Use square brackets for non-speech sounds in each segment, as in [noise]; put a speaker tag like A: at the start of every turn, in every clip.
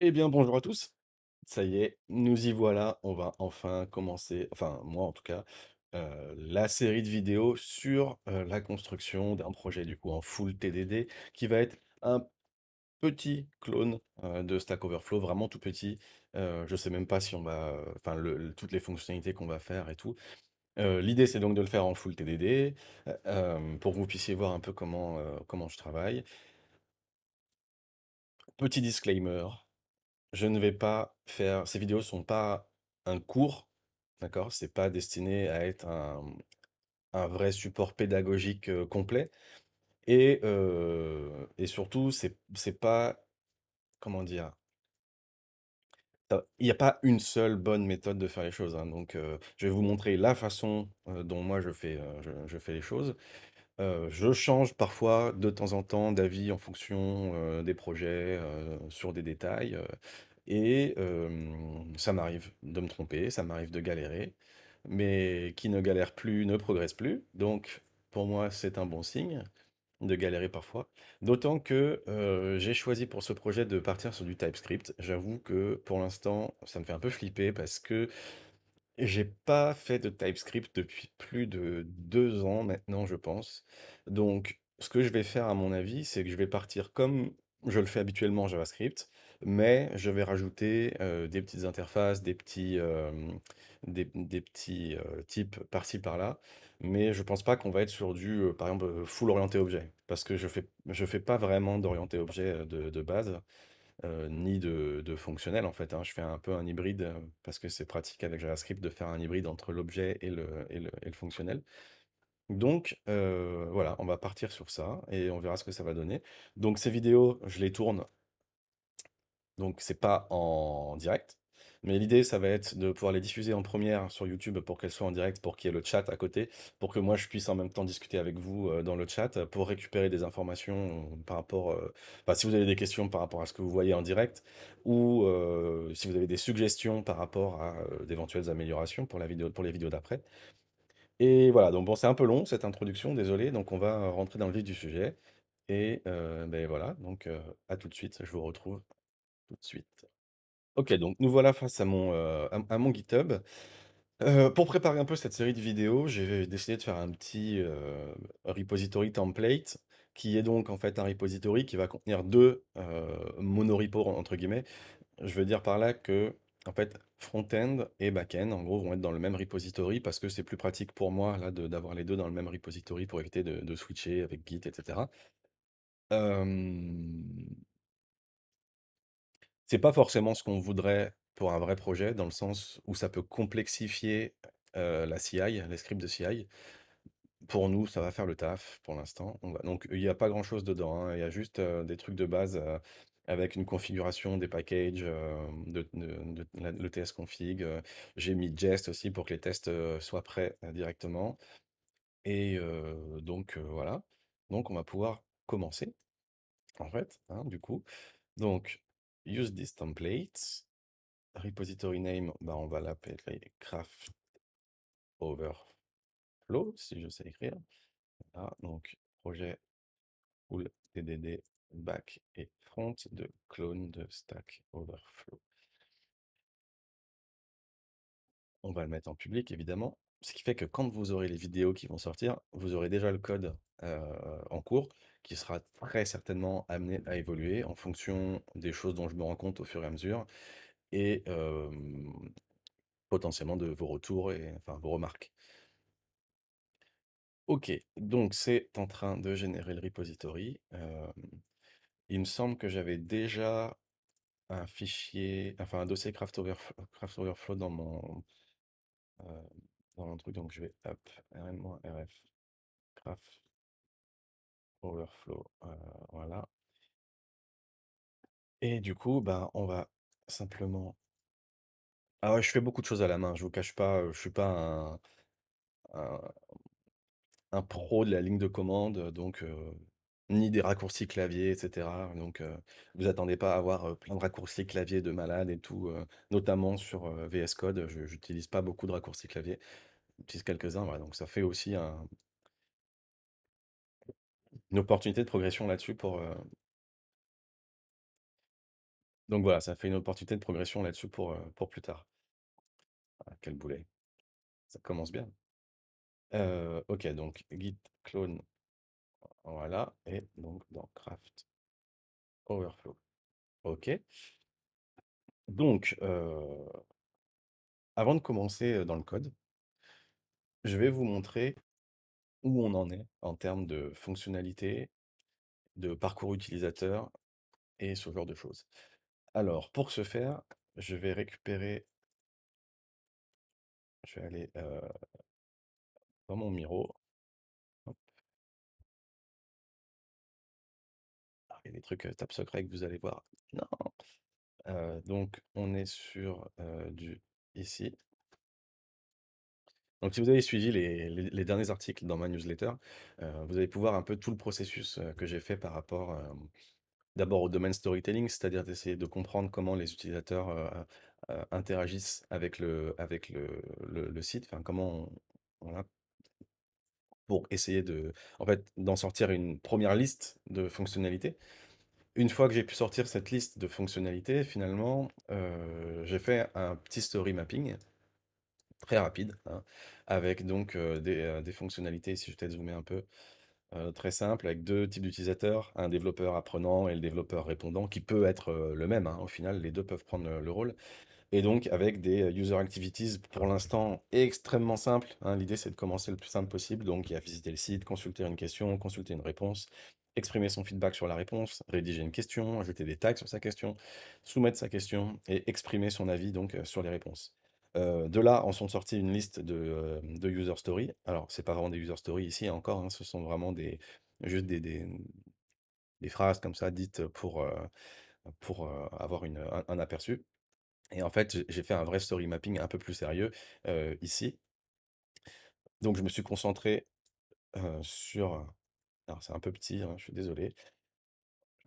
A: Eh bien, bonjour à tous. Ça y est, nous y voilà. On va enfin commencer, enfin, moi en tout cas, euh, la série de vidéos sur euh, la construction d'un projet du coup en full TDD qui va être un petit clone euh, de Stack Overflow, vraiment tout petit. Euh, je sais même pas si on va, enfin, toutes les fonctionnalités qu'on va faire et tout. l'idée, c'est donc de le faire en full TDD pour que vous puissiez voir un peu comment, comment je travaille. Petit disclaimer, je ne vais pas faire. Ces vidéos sont pas un cours, d'accord C'est pas destiné à être un, un vrai support pédagogique euh, complet. Et, euh, et surtout, c'est n'est pas. Comment dire il n'y a pas une seule bonne méthode de faire les choses. Hein. Donc, euh, je vais vous montrer la façon dont moi je fais, je fais les choses je change parfois, de temps en temps, d'avis en fonction, des projets, sur des détails, et ça m'arrive de me tromper, ça m'arrive de galérer, mais qui ne galère plus ne progresse plus, donc pour moi, c'est un bon signe de galérer parfois. D'autant que, j'ai choisi pour ce projet de partir sur du TypeScript. J'avoue que, pour l'instant, ça me fait un peu flipper parce que j'ai pas fait de TypeScript depuis plus de deux ans maintenant, je pense. Donc, ce que je vais faire, à mon avis, c'est que je vais partir comme je le fais habituellement en JavaScript, mais je vais rajouter des petites interfaces, des petits, des, petits types par-ci par-là. Mais je pense pas qu'on va être sur du, par exemple, full orienté objet, parce que je fais, je fais pas vraiment d'orienté objet de, de base. Euh, ni de, fonctionnel en fait. Hein. Je fais un peu un hybride euh, parce que c'est pratique avec JavaScript de faire un hybride entre l'objet et le, fonctionnel. Donc euh, voilà, on va partir sur ça et on verra ce que ça va donner. Donc ces vidéos, je les tourne, donc c'est pas en direct. Mais l'idée, ça va être de pouvoir les diffuser en première sur YouTube pour qu'elles soient en direct, pour qu'il y ait le chat à côté, pour que moi je puisse en même temps discuter avec vous euh, dans le chat pour récupérer des informations euh, par rapport. Euh, enfin, si vous avez des questions par rapport à ce que vous voyez en direct ou si vous avez des suggestions par rapport à d'éventuelles améliorations pour la vidéo, pour les vidéos d'après. Et voilà, donc bon, c'est un peu long cette introduction, désolé. Donc on va rentrer dans le vif du sujet. Et ben voilà, donc à tout de suite. Je vous retrouve tout de suite. OK, donc nous voilà face à mon, euh, à mon GitHub. Euh, pour préparer un peu cette série de vidéos, j'ai décidé de faire un petit, euh, repository template qui est donc en fait un repository qui va contenir deux euh, «monorepos» entre guillemets. Je veux dire par là que, en fait, front-end et back-end, en gros, vont être dans le même repository parce que c'est plus pratique pour moi là de d'avoir les deux dans le même repository pour éviter de switcher avec Git etc. cetera. C'est pas forcément ce qu'on voudrait pour un vrai projet, dans le sens où ça peut complexifier, la CI, les scripts de CI. Pour nous, ça va faire le taf pour l'instant. donc il n'y a pas grand-chose dedans, hein. Il y a juste, des trucs de base, avec une configuration des packages, le ts-config. j'ai mis Jest aussi pour que les tests, soient prêts, euh, directement et donc voilà. Donc on va pouvoir commencer, en fait, hein, du coup. Donc use this template, Repository name, bah, on va l'appeler craft overflow, si je sais écrire.
B: donc projet pool TDD back et front de clone
A: de stack overflow. On va le mettre en public évidemment, ce qui fait que quand vous aurez les vidéos qui vont sortir, vous aurez déjà le code euh, en cours qui sera très certainement amené à évoluer en fonction des choses dont je me rends compte au fur et à mesure et potentiellement de vos retours et enfin vos remarques. Ok, donc c'est en train de générer le repository. il me semble que j'avais déjà un fichier, enfin un dossier Craft dans mon
C: euh, dans mon truc, donc je vais hop, rf craft Overflow, voilà. Et
A: du coup, ben, on va simplement Ah ouais, je fais beaucoup de choses à la main, je vous cache pas, je suis pas un un pro de la ligne de commande, donc ni des raccourcis clavier etc. donc vous attendez pas à avoir, plein de raccourcis clavier de malade et tout, notamment sur, VS Code, je n'utilise pas beaucoup de raccourcis clavier. quelques-uns, donc ça fait aussi un une opportunité de progression là-dessus pour, euh donc voilà, ça fait une opportunité de progression là-dessus pour, euh, pour plus tard. Ah, quel boulet. Ça commence bien. Euh, OK, donc git clone,
B: voilà et donc dans craft overflow. OK.
A: Donc avant de commencer, dans le code je vais vous montrer où on en est en termes de fonctionnalités, de parcours utilisateur et ce genre de choses.
C: Alors, pour ce faire, je vais récupérer, je vais aller dans mon Miro. Ah, il y a des trucs tap secret que vous allez voir.
A: Non. donc, on est sur du ici. Donc, si vous avez suivi les, derniers articles dans ma newsletter, euh, vous allez pouvoir un peu tout le processus euh, que j'ai fait par rapport euh, d'abord au domaine storytelling, c'est-à-dire d'essayer de comprendre comment les utilisateurs interagissent avec le, avec le, site, enfin, comment pour essayer de, en fait, d'en sortir une première liste de fonctionnalités. Une fois que j'ai pu sortir cette liste de fonctionnalités, finalement, j'ai fait un petit story mapping très rapide, hein, avec donc des, fonctionnalités, si je peut-être un peu, très simples, avec deux types d'utilisateurs, un développeur apprenant et le développeur répondant qui peut être, le même, hein, au final, les deux peuvent prendre, le rôle et donc avec des, user activities pour l'instant extrêmement simples, hein, L'idée, c'est de commencer le plus simple possible, donc il y a visiter le site, consulter une question, consulter une réponse, exprimer son feedback sur la réponse, rédiger une question, ajouter des tags sur sa question, soumettre sa question et exprimer son avis donc, sur les réponses de là, en sont sortis une liste de, user stories. Alors, c'est pas vraiment des user stories ici encore, hein, ce sont vraiment des, juste des, mmh, phrases comme ça dites pour, pour avoir un, aperçu. Et en fait, j'ai fait un vrai story mapping un peu plus sérieux ici. Donc, je me suis concentré sur. Alors, c'est un peu petit, hein, je suis désolé.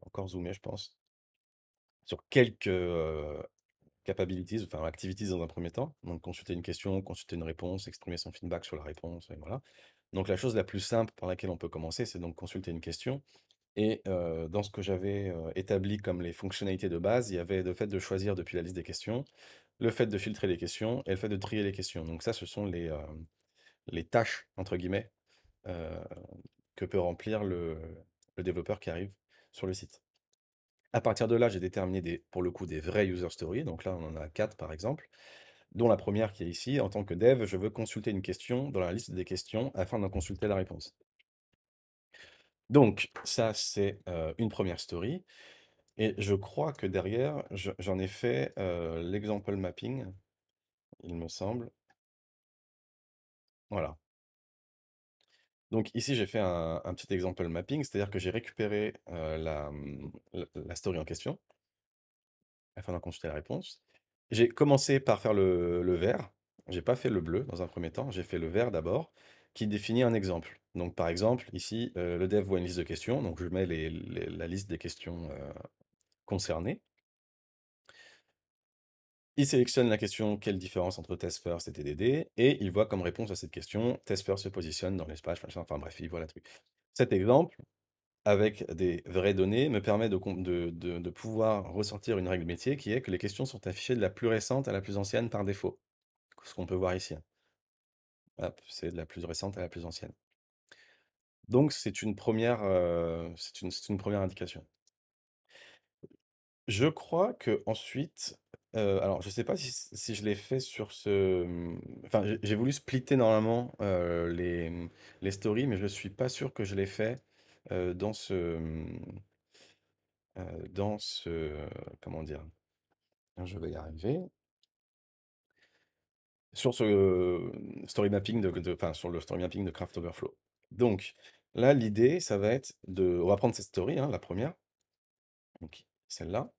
A: encore zoomé, je pense sur quelques capabilities, enfin activities dans un premier temps. Donc consulter une question, consulter une réponse, exprimer son feedback sur la réponse, et voilà. Donc la chose la plus simple par laquelle on peut commencer, c'est donc consulter une question. Et dans ce que j'avais établi comme les fonctionnalités de base, il y avait le fait de choisir depuis la liste des questions, le fait de filtrer les questions et le fait de trier les questions. Donc ça, ce sont les, tâches, entre guillemets, que peut remplir le développeur qui arrive sur le site. À partir de là, j'ai déterminé des, pour le coup, des vraies user stories. Donc là, on en a quatre, par exemple, dont la première qui est ici. En tant que dev, je veux consulter une question dans la liste des questions afin d'en consulter la réponse. Donc, ça, c'est euh, une première story. Et je crois que derrière, j'en ai fait euh, l'exemple mapping, il me semble. Voilà. Donc ici, j'ai fait un, petit exemple mapping, c'est-à-dire que j'ai récupéré mmh, la, story en question, afin d'en consulter la réponse. J'ai commencé par faire le, vert, j'ai pas fait le bleu dans un premier temps, j'ai fait le vert d'abord, qui définit un exemple. Donc par exemple, ici, le dev voit une liste de questions, donc je mets la liste des questions concernées. Il sélectionne la question quelle différence entre test first et TDD et il voit comme réponse à cette question test first se positionne dans l'espace, enfin bref, il voit la truc. Cet exemple, avec des vraies données, me permet de, pouvoir ressortir une règle métier qui est que les questions sont affichées de la plus récente à la plus ancienne par défaut. Ce qu'on peut voir ici. Hein. c'est de la plus récente à la plus ancienne. Donc, c'est une, première, euh, une première indication. Je crois que ensuite, alors je ne sais pas si je l'ai fait sur ce, mmh, enfin j'ai voulu splitter normalement, mmh, les, stories, mais je ne suis pas sûr que je l'ai fait, dans ce, mmh, dans ce comment dire? Je vais y arriver. Sur ce, story mapping de enfin sur le story mapping de Craft Overflow. Donc là, l'idée, ça va être de on va prendre cette story, hein, la première. Donc celle-là.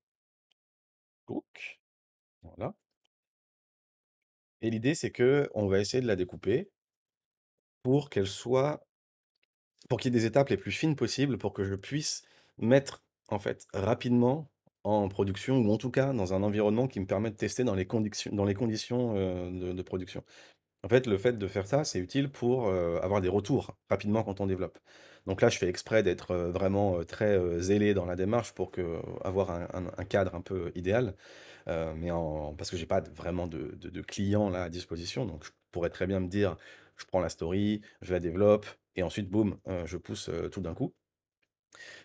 B: Et l'idée, c'est qu'on
A: va essayer de la découper pour qu'elle soit pour qu'il y ait des étapes les plus fines possibles pour que je puisse mettre, en fait, rapidement en production ou en tout cas dans un environnement qui me permet de tester dans les conditions dans les conditions, de production. En fait, le fait de faire ça, c'est utile pour, avoir des retours rapidement quand on développe. Donc là, je fais exprès d'être, vraiment, très, zélé dans la démarche pour que avoir un cadre un peu idéal. Euh, mais parce que j'ai pas vraiment de de clients là à disposition, donc je pourrais très bien me dire: «Je prends la story, je la développe et ensuite boum, euh, je pousse, euh, tout d'un coup».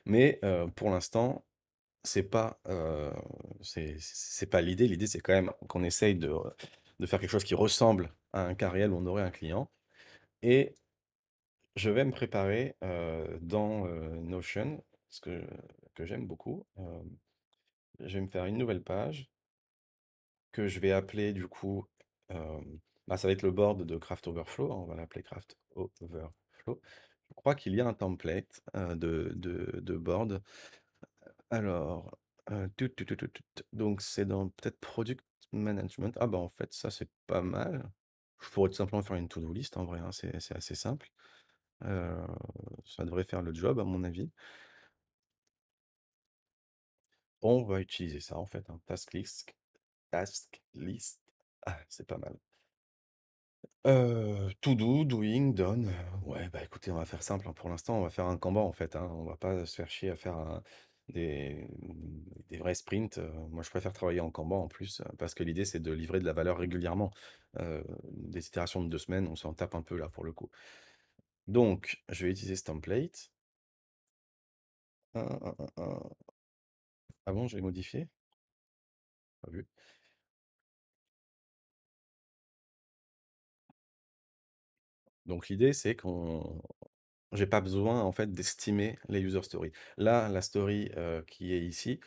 A: Mais pour l'instant, c'est pas, c'est pas l'idée. L'idée, c'est quand même qu'on essaye de de faire quelque chose qui ressemble à un cas réel où on aurait un client et je vais me préparer, dans, Notion, ce que que j'aime beaucoup, je vais me faire une nouvelle page que je vais appeler du coup, bah, ça va être le board de Craft Overflow, hein, on va l'appeler Craft Overflow. Je crois qu'il y a un template de, de, board. Alors, tout, donc c'est dans peut-être Product Management. Ah bah en fait, ça c'est pas mal. Je pourrais tout simplement faire une to-do list en vrai, hein, c'est assez simple. ça devrait faire le job à mon avis. On va utiliser ça en fait, un hein, task list task list. Ah, c'est pas mal. Euh, to do, doing, done. Ouais, bah, écoutez, on va faire simple, hein. pour l'instant, on va faire un Kanban, en fait, hein. On va pas se faire chier à faire des vrais sprints, euh, Moi, je préfère travailler en Kanban, en plus, parce que l'idée, c'est de livrer de la valeur régulièrement. Euh, des itérations de deux semaines, on s'en tape un peu, là, pour le coup. Donc, je vais utiliser ce template.
C: Ah bon, je vais modifié? Pas vu. Donc l'idée, c'est qu'on j'ai pas besoin en fait
A: d'estimer les user stories. Là, la story, qui est ici,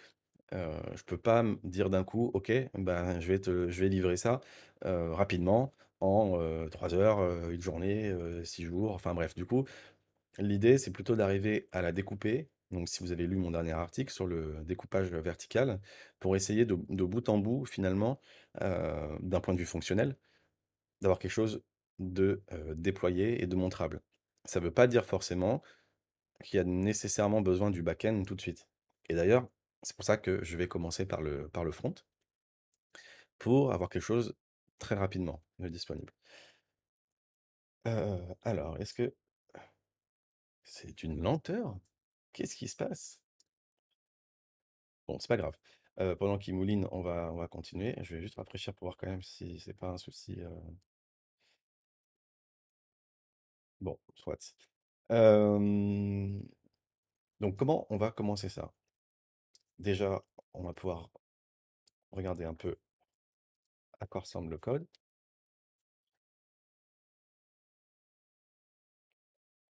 A: je je peux pas me dire d'un coup: «OK, ben, je vais te je vais livrer ça, rapidement en, trois 3 heures, une journée, six 6 jours», enfin bref. Du coup, l'idée, c'est plutôt d'arriver à la découper. Donc si vous avez lu mon dernier article sur le découpage, vertical, pour essayer de bout en bout finalement, d'un point de vue fonctionnel, d'avoir quelque chose de déployer et de montrable. Ça ne veut pas dire forcément qu'il y a nécessairement besoin du back-end tout de suite. Et d'ailleurs, c'est pour ça que je vais commencer par le, par le front pour avoir quelque chose très rapidement disponible. alors, est-ce que c'est une lenteur Qu'est-ce qui se passe Bon, c'est pas grave. pendant qu'il mouline, on va, on va continuer. Je vais juste rafraîchir pour voir quand même si c'est pas un souci. Bon, soit.
B: donc comment on va commencer ça? Déjà, on va pouvoir
C: regarder un peu à quoi ressemble le code.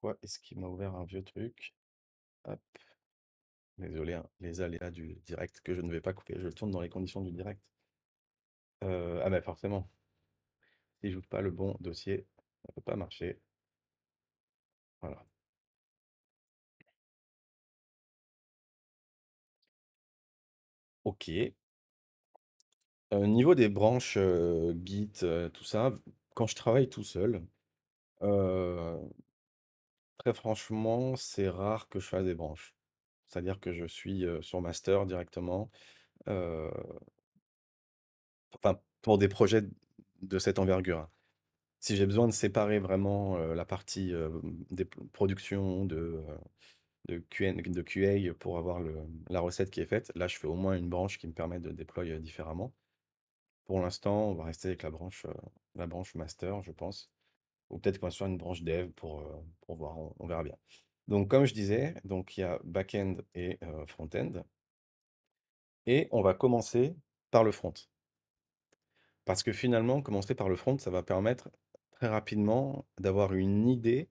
C: Quoi est-ce qu'il m'a ouvert un vieux truc? Hop. Désolé, hein, les aléas du direct que je ne vais pas couper, je le
A: tourne dans les conditions du direct. Euh, ah ben forcément. Si joue pas le bon
C: dossier, ça ne peut pas marcher. Voilà. OK. niveau des branches, Git, tout ça, quand je
A: travaille tout seul, très franchement, c'est rare que je fasse des branches. C'est-à-dire que je suis, sur master directement, enfin, pour des projets de cette envergure, hein. Si j'ai besoin de séparer vraiment, la partie, des productions de, QA pour avoir la recette qui est faite, là, je fais au moins une branche qui me permet de déployer différemment. Pour l'instant, on va rester avec la branche, la branche master, je pense, ou peut-être qu'on va une branche dev pour, voir, on verra bien. Donc comme je disais, donc il y a back-end et front-end et on va commencer par le front parce que finalement, commencer par le front, ça va permettre très rapidement, d'avoir une idée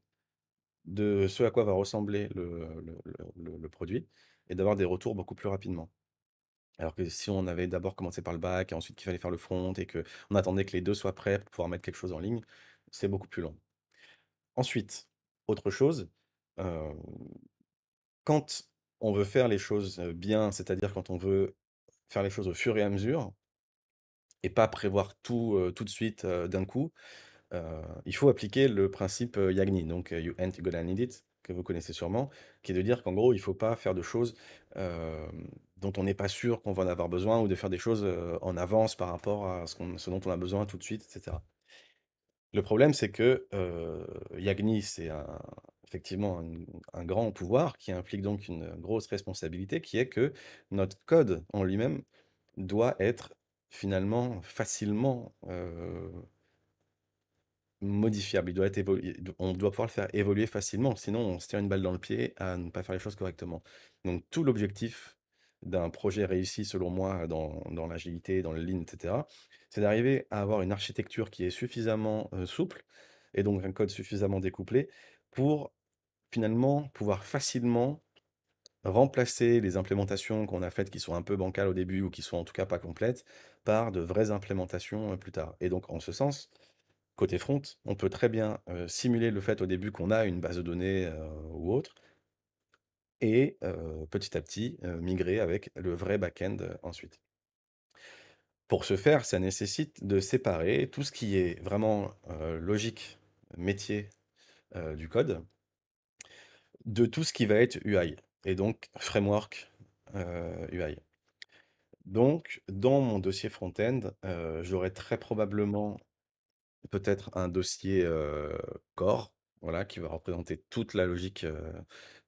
A: de ce à quoi va ressembler le, produit et d'avoir des retours beaucoup plus rapidement. Alors que si on avait d'abord commencé par le bac et ensuite qu'il fallait faire le front et qu'on attendait que les deux soient prêts pour pouvoir mettre quelque chose en ligne, c'est beaucoup plus long. Ensuite, autre chose, euh, quand on veut faire les choses euh, bien, c'est-à-dire quand on veut faire les choses au fur et à mesure et pas prévoir tout euh, tout de suite d'un coup, euh, il faut appliquer le principe euh, Yagni, donc euh, You ain't gonna need it, que vous connaissez sûrement, qui est de dire qu'en gros, il ne faut pas faire de choses dont on n'est pas sûr qu'on va en avoir besoin ou de faire des choses en avance par rapport à ce, dont on a besoin tout de suite, etc. Le problème, c'est que Yagni, c'est effectivement un, grand pouvoir qui implique donc une grosse responsabilité qui est que notre code en lui-même doit être finalement facilement modifiable, il doit être on doit pouvoir le faire évoluer facilement, sinon on se tire une balle dans le pied à ne pas faire les choses correctement. Donc tout l'objectif d'un projet réussi, selon moi, dans, l'agilité, dans le lean, etc., c'est d'arriver à avoir une architecture qui est suffisamment euh, souple et donc un code suffisamment découplé pour finalement pouvoir facilement remplacer les implémentations qu'on a faites qui sont un peu bancales au début ou qui sont en tout cas pas complètes par de vraies implémentations euh, plus tard. Et donc en ce sens, Côté front, on peut très bien euh, simuler le fait au début qu'on a une base de données euh, ou autre, et euh, petit à petit migrer avec le vrai back-end ensuite. Pour ce faire, ça nécessite de séparer tout ce qui est vraiment logique, métier du code, de tout ce qui va être UI, et donc framework UI. Donc, dans mon dossier front-end, j'aurai très probablement peut-être un dossier, Core, voilà, qui va représenter toute la logique,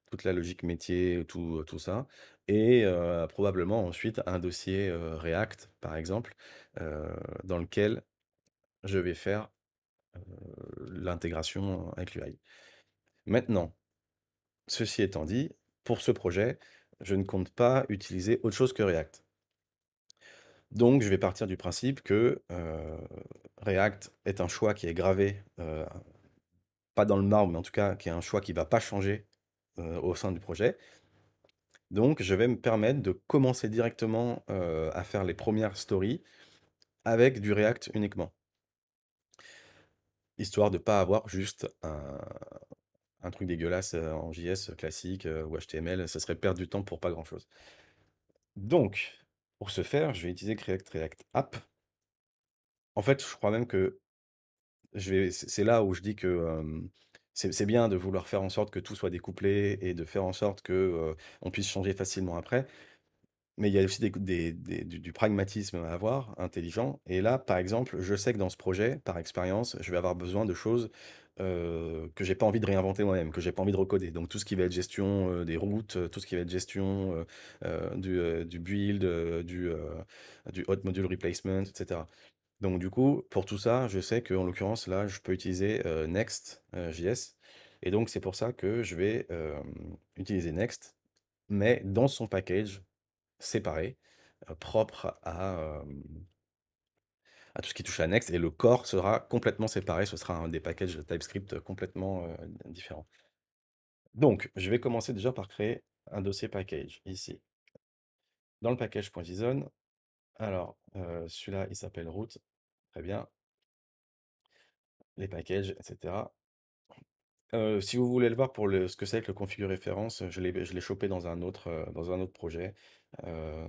A: toute la logique métier, tout, tout ça et probablement ensuite un dossier, React, par exemple, dans lequel je vais faire, l'intégration avec l'UI. Maintenant, ceci étant dit, pour ce projet, je ne compte pas utiliser autre chose que React. Donc, je vais partir du principe que euh, React est un choix qui est gravé, euh, pas dans le marbre, mais en tout cas, qui est un choix qui ne va pas changer euh, au sein du projet. Donc, je vais me permettre de commencer directement à faire les premières stories avec du React uniquement. Histoire de ne pas avoir juste un, un, truc dégueulasse en JS classique ou HTML, ça serait perdre du temps pour pas grand-chose. Donc, pour ce faire, je vais utiliser React React App. En fait, je crois même que je vais, c'est là où je dis que c'est bien de vouloir faire en sorte que tout soit découplé et de faire en sorte que on puisse changer facilement après. Mais il y a aussi du pragmatisme à avoir, intelligent. Et là, par exemple, je sais que dans ce projet, par expérience, je vais avoir besoin de choses que euh, que j'ai pas envie de réinventer moi-même, que j'ai pas envie de recoder. Donc tout ce qui va être gestion euh, des routes, euh, tout ce qui va être gestion du, du, build, du, du hot module replacement, etc. Donc du coup, pour tout ça, je sais qu'en l'occurrence, là, je peux utiliser Next.js. et donc c'est pour ça que je vais utiliser Next, mais dans son package séparé, propre à à tout ce qui touche à Next, et le corps sera complètement séparé, ce sera un des packages TypeScript complètement différent. Euh, différents. Donc, je vais commencer déjà par créer un dossier package, ici. Dans le package.json, alors, euh, celui-là, il s'appelle root, très bien, les packages, etc. Euh, si vous voulez le voir pour le, ce que c'est que le configure référence, je l'ai chopé dans un autre, dans un autre projet.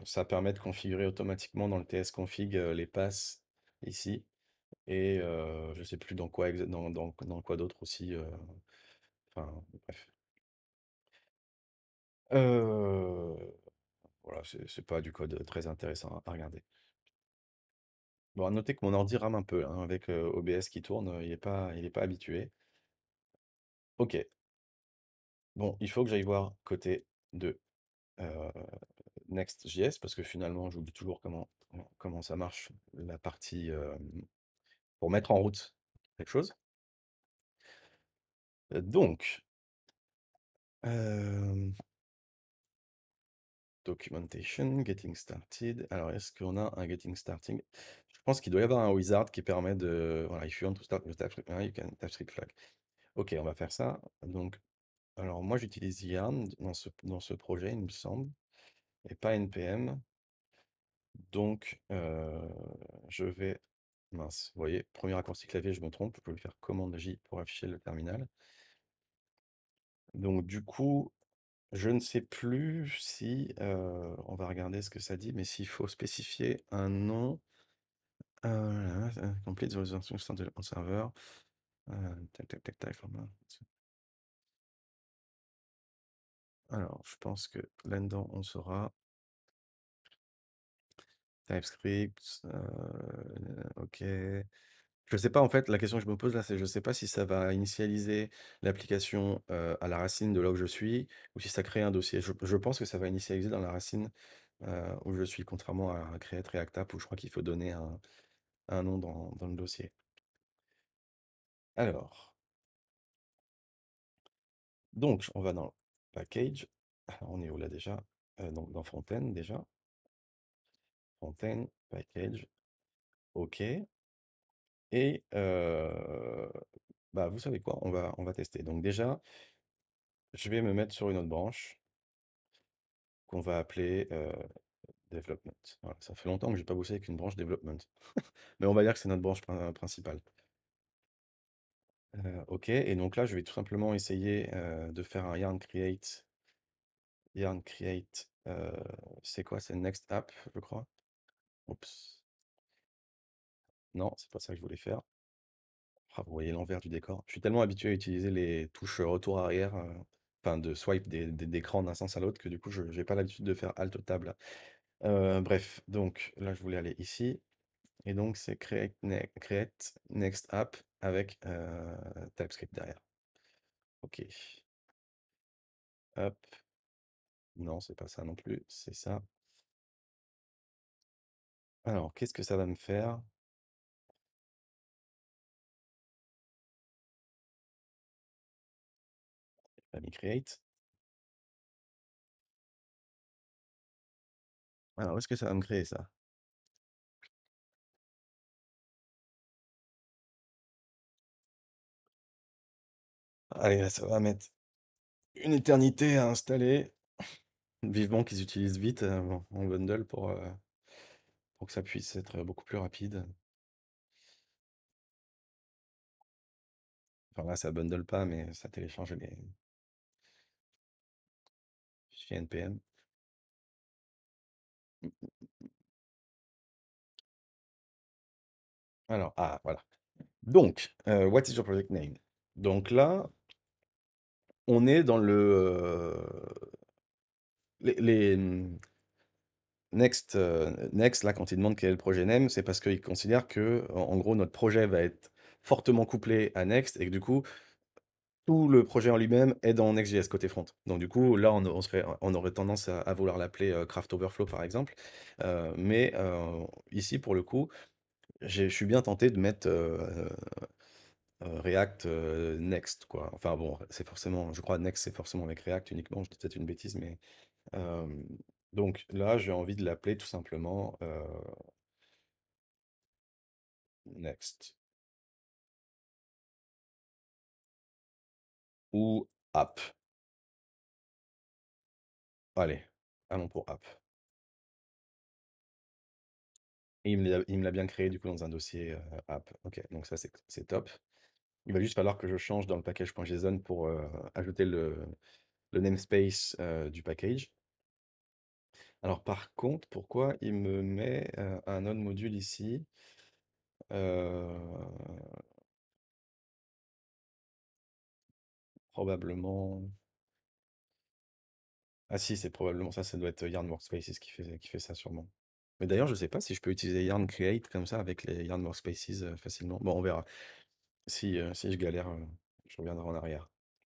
A: ça permet de configurer automatiquement dans le TS config les passes ici et je je sais plus dans quoi dans quoi d'autre aussi, enfin, bref. voilà, c'est n'est pas du code très intéressant à regarder. Bon, à noter que mon ordi rame un peu, hein, avec, OBS qui tourne, il est pas il pas habitué. OK. Bon, il faut que j'aille voir côté de, Next.js parce que finalement, j'oublie toujours comment comment ça marche? La partie, pour mettre en route quelque chose.
B: donc
A: documentation, getting started. Alors, est-ce qu'on a un getting starting? Je pense qu'il doit y avoir un wizard qui permet de voilà, if you want to start with hein, you can flag. OK, on va faire ça. Donc, alors moi, j'utilise Yarn dans ce dans ce projet, il me semble et pas npm. Donc, euh, je vais mince, vous voyez, premier raccourci clavier, je me trompe, je lui faire commande J pour afficher le terminal. Donc du coup, je ne sais plus si, euh, on va regarder ce que ça dit, mais s'il faut spécifier un nom. Euh, complete the resolution de serveur. server.
C: tac tac tac tac, Alors, je pense que là-dedans, on saura.
A: TypeScript, euh, OK. Je ne sais pas, en fait, la question que je me pose là, c'est je ne sais pas si ça va initialiser l'application, euh, à la racine de là où je suis ou si ça crée un dossier. Je pense que ça va initialiser dans la racine, euh, où je suis, contrairement à Create React App où je crois qu'il faut donner un nom dans le dossier.
B: Alors donc on va dans package. Alors on est où là déjà? donc dans Fontaine, déjà
A: package, OK. Et bah, vous savez quoi? On va on va tester. Donc déjà je vais me mettre sur une autre branche qu'on va appeler, development. ça fait longtemps que je n'ai pas bossé avec une branche development. [laughs] Mais on va dire que c'est notre branche principale. OK et donc là, je vais tout simplement essayer, de faire un yarn create yarn create, c'est quoi? C'est next app, je crois. Oups. Non, c'est pas ça que je voulais faire. Ah, vous voyez l'envers du décor. Je suis tellement habitué à utiliser les touches euh, retour arrière, euh, enfin de swipe des, d'écran d'un sens à l'autre, que du coup, je n'ai pas l'habitude de faire Alt table. Euh, bref, donc là, je voulais aller ici. Et donc, c'est create, Next App avec
C: TypeScript derrière. OK. Hop. Non, c'est pas ça non plus. C'est ça. Alors, qu'est-ce que ça va me faire? Family bah, Create. Alors, où est-ce que ça va me créer ça? Allez, ça va mettre une éternité à
A: installer. Vivement qu'ils utilisent vite euh, mon bundle pour, euh, pour que ça puisse être beaucoup plus rapide.
C: Enfin là, ça bundle pas, mais ça télécharge les fichiers NPM. Mmh, mmh, mmh, Alors, ah, voilà. Donc, euh, what is
A: your project name Donc là, on est dans le... Euh, les, Next, euh, Next, là, quand il demande quel est le projet NEM, c'est parce qu'il considère que, en gros, notre projet va être fortement couplé à Next et que, du coup, tout le projet en lui-même est dans Next.js côté front. Donc, du coup, là, on serait on aurait tendance à vouloir l'appeler, euh, Craft Overflow, par exemple. Euh, mais, ici, pour le coup, je suis bien tenté de mettre, React, Next, quoi. Enfin, bon, c'est forcément je crois Next, c'est forcément avec React uniquement, je dis peut-être une bêtise, mais, donc là, j'ai envie de l'appeler tout simplement euh,
C: Next ou App. Allez, allons pour App.
A: il me l'a bien créé du coup dans un dossier euh, App. Ok, donc ça c'est top. Il va juste falloir que je change dans le package.json pour euh, ajouter le namespace du package. Alors par contre, pourquoi il me met, un autre module ici?
B: Probablement
A: Ah si, c'est probablement ça, ça doit être Yarn Workspaces qui fait qui fait ça sûrement. Mais d'ailleurs, je ne sais pas si je peux utiliser Yarn Create comme ça avec les Yarn Workspaces, facilement. Bon, on verra. Si, si je galère, je reviendrai en arrière.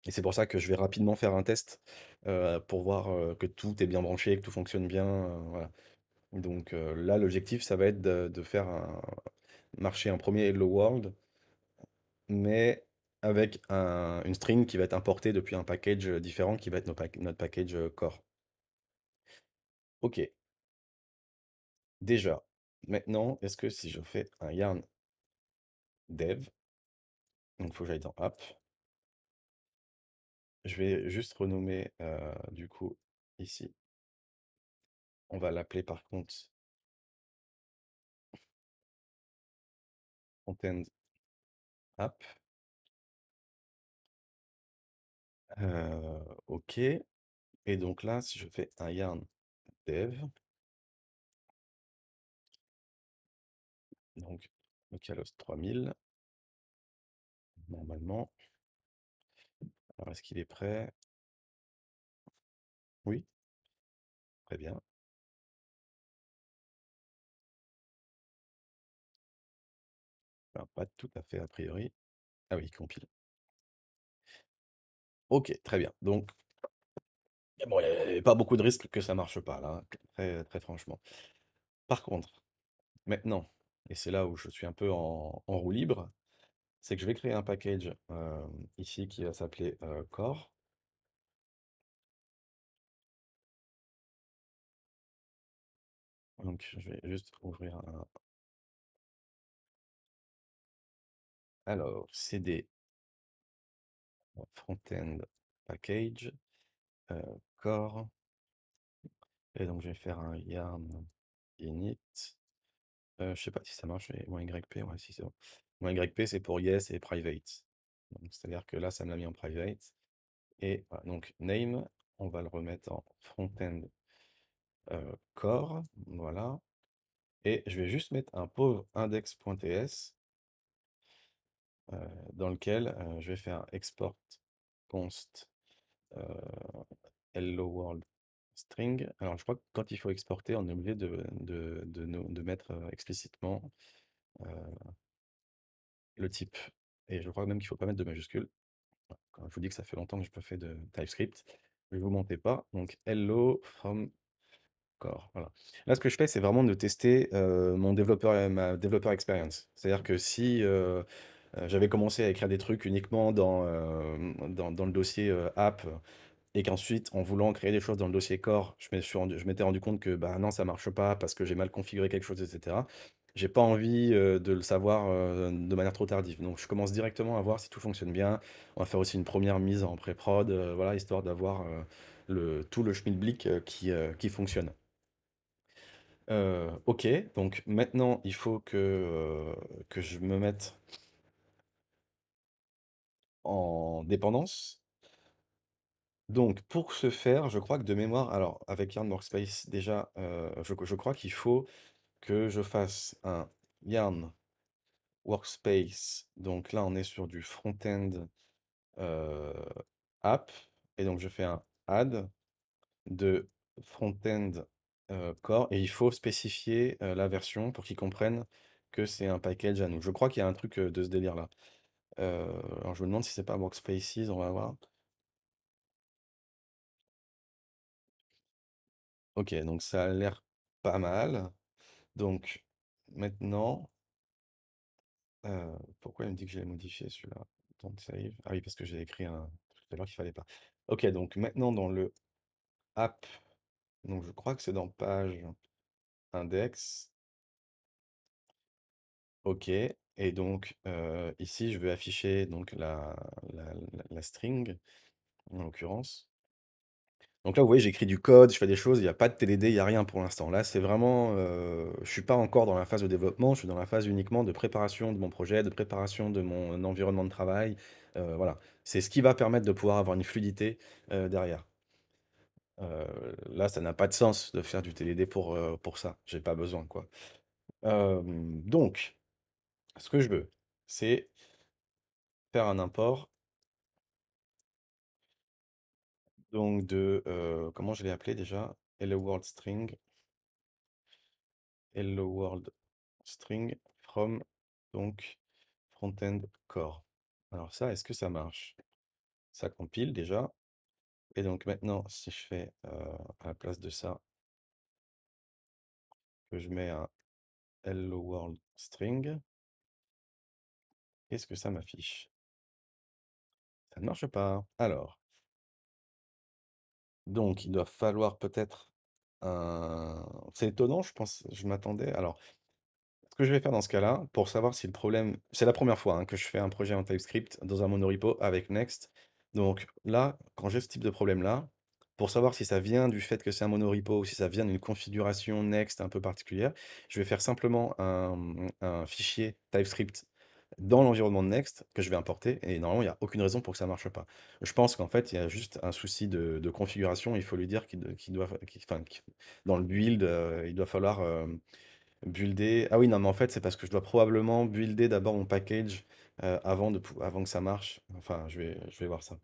A: Et c'est pour ça que je vais rapidement faire un test euh, pour voir euh, que tout est bien branché, que tout fonctionne bien. Euh, donc là, l'objectif, ça va être de, faire marcher un premier Hello World, mais avec une string qui va être importée depuis un package différent qui va être notre package core. Ok, déjà.
B: Maintenant, est-ce que si je fais un yarn dev, il faut que j'aille dans app, je vais juste renommer, euh, du
C: coup, ici. On va l'appeler par contre Content app. Euh, OK et donc là, si je fais un yarn dev donc calos 3000 normalement alors, est-ce qu'il est prêt? Oui. Très bien. pas tout à fait, a priori. Ah oui, il compile. OK, très bien. Donc ah il
A: pas beaucoup de risques que ça marche pas, là, très franchement. Par contre, maintenant, et c'est là où je suis un peu en roue libre, c'est que je vais créer un
C: package ici qui va s'appeler core. Donc, je vais juste ouvrir un... Alors, cd frontend package
A: core. Et donc, je vais faire un yarn init. je sais pas si ça marche, yp, ouais, si c'est bon. Mon YP, c'est pour yes et private. C'est-à-dire que là, ça me l'a mis en private. Et donc name, on va le remettre en front-end euh, core. Voilà. Et je vais juste mettre un pauvre index.ts euh, dans lequel euh, je vais faire export const hello world string. Alors je crois que quand il faut exporter, on est obligé de, de mettre explicitement le type, et je crois même qu'il faut pas mettre de majuscule. je vous dis que ça fait longtemps que je n'ai pas fait de TypeScript, je ne vous montez pas. Donc, hello from core. Là, ce que je fais, c'est vraiment de tester mon développeur, ma développeur experience. C'est-à-dire que si j'avais commencé à écrire des trucs uniquement dans, dans, le dossier app, et qu'ensuite, en voulant créer des choses dans le dossier core, je m'étais rendu, rendu, compte que bah, non, ça marche pas parce que j'ai mal configuré quelque chose, etc. J'ai pas envie, euh, de le savoir, euh, de manière trop tardive. Donc je commence directement à voir si tout fonctionne bien. On va faire aussi une première mise en pré-prod, euh, voilà, histoire d'avoir, le tout le schmilblick, qui, qui fonctionne. OK, donc maintenant il faut que, que je me mette en dépendance. Donc pour ce faire, je crois que de mémoire alors avec Yarn Workspace déjà, je crois qu'il faut que je fasse un Yarn Workspace. Donc là, on est sur du Frontend euh, app. Et donc, je fais un add de Frontend euh, core. Et il faut spécifier euh, la version pour qu'ils comprennent que c'est un package à nous. Je crois qu'il y a un truc de ce délire-là. alors, je me demande si c'est pas Workspaces. On va voir.
B: Ok, donc ça a l'air pas mal. Donc,
A: maintenant, euh, pourquoi il me dit que je l'ai modifié celui-là? save. Ah oui, parce que j'ai écrit un truc tout à l'heure qu'il fallait pas. Ok, donc maintenant dans le app, donc je crois que c'est dans page index. Ok, et donc euh, ici je veux afficher donc la string en l'occurrence. Donc là, vous voyez, j'écris du code, je fais des choses, il n'y a pas de TLD, il n'y a rien pour l'instant. Là, c'est vraiment, euh, je ne suis pas encore dans la phase de développement, je suis dans la phase uniquement de préparation de mon projet, de préparation de mon euh, environnement de travail. Euh, voilà, c'est ce qui va permettre de pouvoir avoir une fluidité derrière. là, ça n'a pas de sens de faire du TLD pour, pour ça. J'ai pas besoin, quoi. donc, ce que je veux, c'est faire un import Donc de, comment je l'ai appelé déjà? Hello World String. Hello World String from donc frontend Core. Alors ça, est-ce que ça marche? Ça compile déjà et donc maintenant si je
B: fais, à la place de ça que je mets un
C: Hello World String qu'est-ce que ça m'affiche? Ça ne marche pas. Alors donc
A: il doit falloir peut-être c'est étonnant, je pense, je m'attendais alors, ce que je vais faire dans ce cas-là, pour savoir si le problème c'est la première fois, hein, que je fais un projet en TypeScript dans un monorepo avec Next. Donc là, quand j'ai ce type de problème-là, pour savoir si ça vient du fait que c'est un monorepo ou si ça vient d'une configuration Next un peu particulière, je vais faire simplement un fichier TypeScript dans l'environnement de Next que je vais importer. Et normalement, il n'y a aucune raison pour que ça ne marche pas. Je pense qu'en fait, il y a juste un souci de, configuration. Il faut lui dire qu'il doit, enfin, dans le build, euh, il doit falloir euh, builder. Ah oui, non, mais en fait, c'est parce que je dois probablement builder d'abord mon package euh, avant de, avant que ça marche. Enfin, je vais, je vais voir ça.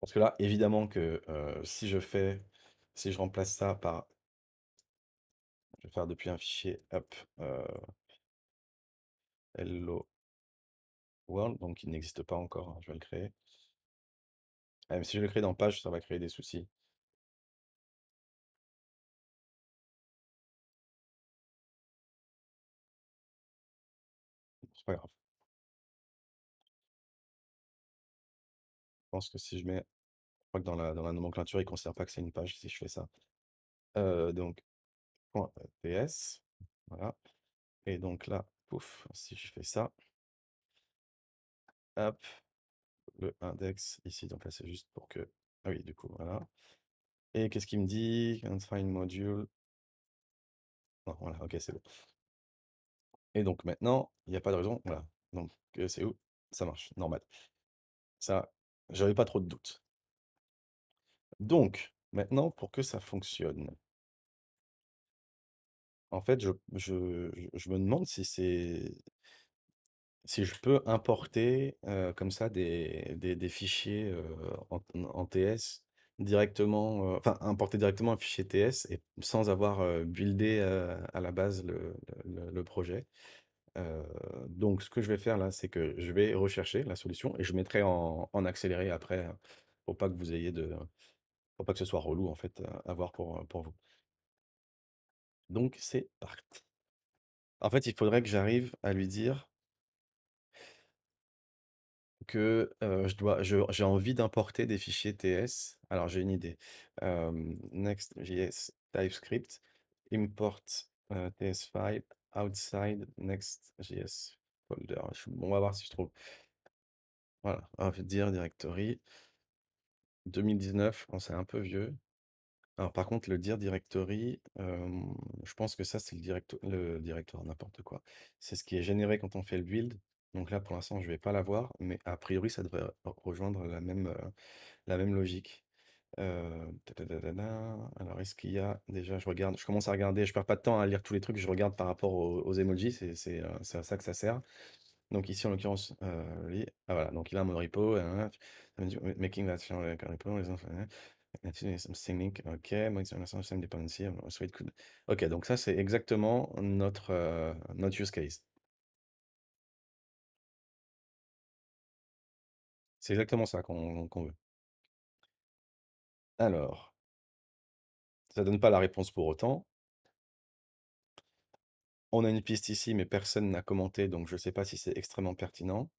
A: Parce que là, évidemment que si je fais, si je remplace ça par, je vais faire depuis un fichier,
B: hop, Hello World, donc il
C: n'existe pas encore, hein, je vais le créer. Ah, si je le crée dans page, ça va créer des soucis. C'est pas grave. Je pense que si je mets. Je crois que dans la, dans la nomenclature, il ne
B: considère pas que c'est une page si je fais ça. Euh, donc, .ts, voilà. Et donc là, Pouf, si je fais ça,
A: hop, le index ici, donc là c'est juste pour que, ah oui, du coup, voilà. Et qu'est-ce qu'il me dit? Unfind module. voilà, ok, c'est bon. Et donc maintenant, il n'y a pas de raison, voilà. Donc euh, c'est où? Ça marche,
B: normal. Ça, j'avais pas trop de doutes. Donc,
A: maintenant, pour que ça fonctionne, en fait, je me demande si c'est si je peux importer, comme ça des fichiers, en TS directement, enfin importer directement un fichier TS et sans avoir, buildé, à la base le projet. donc ce que je vais faire là, c'est que je vais rechercher la solution et je mettrai en accéléré après, hein, pour pas que vous ayez de pas que ce soit relou en fait, à voir pour, pour vous. Donc c'est parti. En fait, il faudrait que j'arrive à lui dire que, j'ai envie d'importer des fichiers TS. Alors j'ai une idée, Next Next.js TypeScript, import, TS file outside Next.js folder. on va voir si je trouve. Voilà, on va dire directory 2019, on c'est un peu vieux. Alors par contre, le dire Directory, je pense que ça, c'est le direct le directoire, n'importe quoi. C'est ce qui est généré quand on fait le build. Donc là, pour l'instant, je vais pas l'avoir, mais a priori, ça devrait rejoindre la même, la même logique. Alors est-ce qu'il y a déjà, je regarde, je commence à regarder, je perds pas de temps à lire tous les trucs, je regarde par rapport aux emojis, c'est à ça que ça sert. Donc ici, en l'occurrence, voilà, donc il a mon repo, making OK, donc ça, c'est exactement notre,
C: euh, notre use case. C'est exactement ça qu'on qu'on veut. Alors, ça donne pas la réponse pour autant.
A: On a une piste ici, mais personne n'a commenté, donc je ne sais pas si c'est extrêmement pertinent